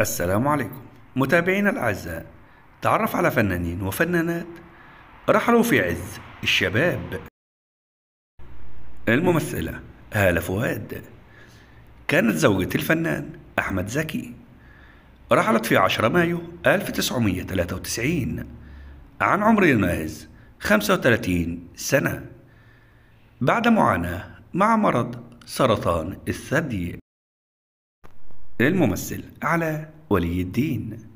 السلام عليكم متابعينا الأعزاء تعرف على فنانين وفنانات رحلوا في عز الشباب الممثلة هالة فؤاد كانت زوجة الفنان أحمد زكي رحلت في 10 مايو 1993 عن عمر يناهز 35 سنة بعد معاناة مع مرض سرطان الثدي للممثل على ولي الدين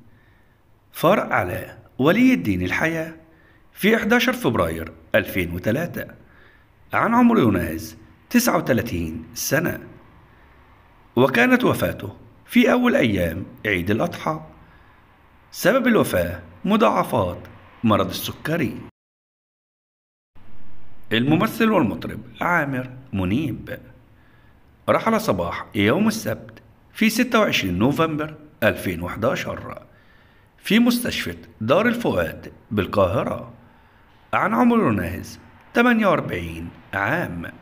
فرع على ولي الدين الحياة في 11 فبراير 2003 عن عمر يناهز 39 سنة وكانت وفاته في أول أيام عيد الأضحى سبب الوفاة مضاعفات مرض السكري الممثل والمطرب عامر منيب رحل صباح يوم السبت في 26 نوفمبر 2011 في مستشفى دار الفؤاد بالقاهرة عن عمر ناهز 48 عام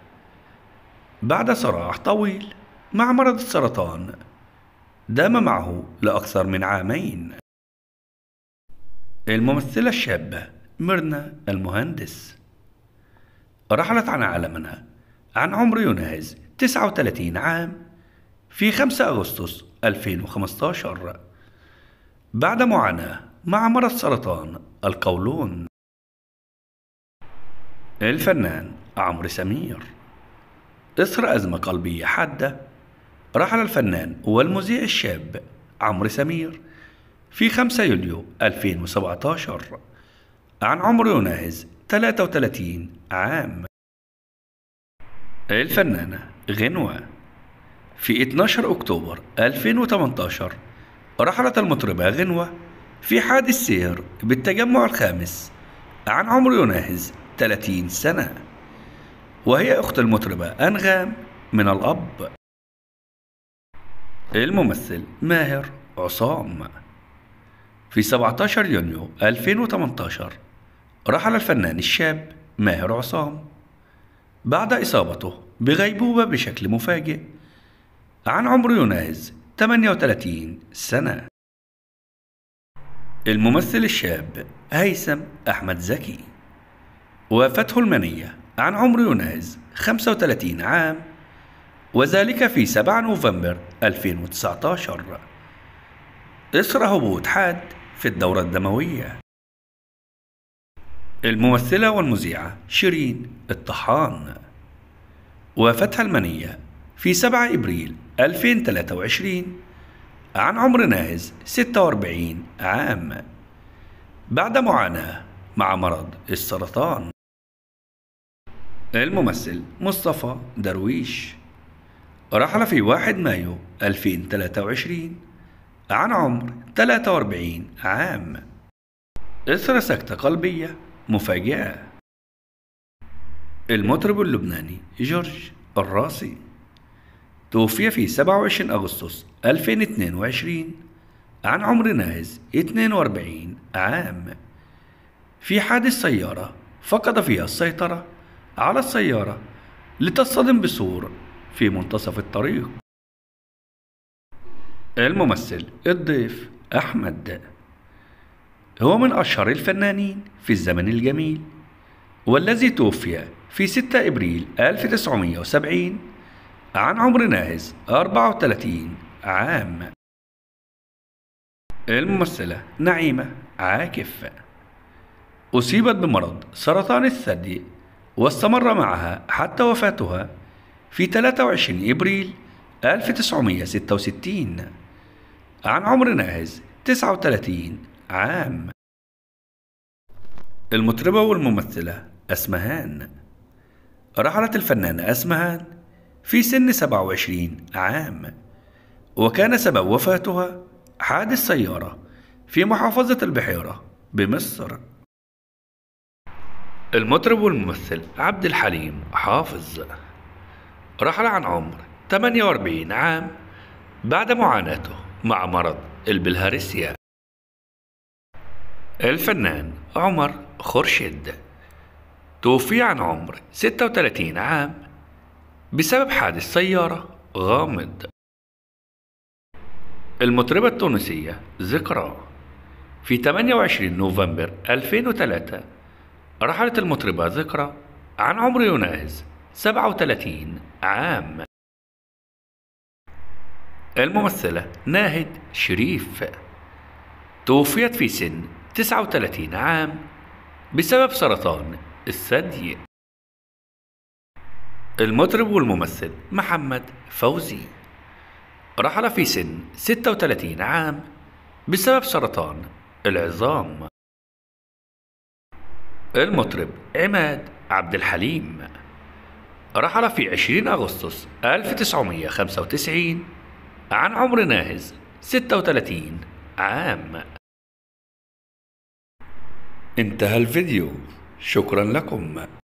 بعد صراع طويل مع مرض السرطان دام معه لأكثر من عامين الممثلة الشابة ميرنا المهندس رحلت عن عالمنا عن عمر يناهز 39 عام في 5 أغسطس 2015 بعد معاناة مع مرض سرطان القولون الفنان عمرو سمير إثر أزمة قلبية حادة رحل الفنان والمذيع الشاب عمرو سمير في 5 يوليو 2017 عن عمر يناهز 33 عام الفنانة غنوة في 12 أكتوبر 2018 رحلت المطربة غنوة في حادث سير بالتجمع الخامس عن عمر يناهز 30 سنة وهي أخت المطربة أنغام من الأب الممثل ماهر عصام في 17 يونيو 2018 رحل الفنان الشاب ماهر عصام بعد إصابته بغيبوبة بشكل مفاجئ عن عمر يناهز 38 سنة الممثل الشاب هيثم أحمد زكي وفتح المنية عن عمر يناهز 35 عام وذلك في 7 نوفمبر 2019 إثر هبوط حاد في الدورة الدموية الممثلة والمذيعة شيرين الطحان وفتح المنية في 7 إبريل 2023 عن عمر ناهز 46 عام بعد معاناة مع مرض السرطان الممثل مصطفى درويش رحل في 1 مايو 2023 عن عمر 43 عام إثر سكتة قلبية مفاجئة المطرب اللبناني جورج الراسي توفي في 27 أغسطس 2022 عن عمر ناهز 42 عام في حادث سيارة فقد فيها السيطرة على السيارة لتصطدم بسور في منتصف الطريق الممثل الضيف أحمد هو من أشهر الفنانين في الزمن الجميل والذي توفي في 6 إبريل 1970 عن عمر ناهز 34 عام الممثلة نعيمة عاكف أصيبت بمرض سرطان الثدي واستمر معها حتى وفاتها في 23 إبريل 1966 عن عمر ناهز 39 عام المطربة والممثلة أسمهان رحلت الفنانة أسمهان في سن 27 عام وكان سبب وفاتها حادث سيارة في محافظة البحيرة بمصر المطرب والممثل عبد الحليم حافظ رحل عن عمر 48 عام بعد معاناته مع مرض البلهارسيا الفنان عمر خرشد توفي عن عمر 36 عام بسبب حادث سيارة غامض المطربة التونسية ذكرى في 28 نوفمبر 2003 رحلت المطربة ذكرى عن عمر يناهز 37 عام الممثلة ناهد شريف توفيت في سن 39 عام بسبب سرطان الثدي المطرب والممثل محمد فوزي رحل في سن 36 عام بسبب سرطان العظام المطرب عماد عبد الحليم رحل في 20 أغسطس 1995 عن عمر ناهز 36 عام انتهى الفيديو شكرا لكم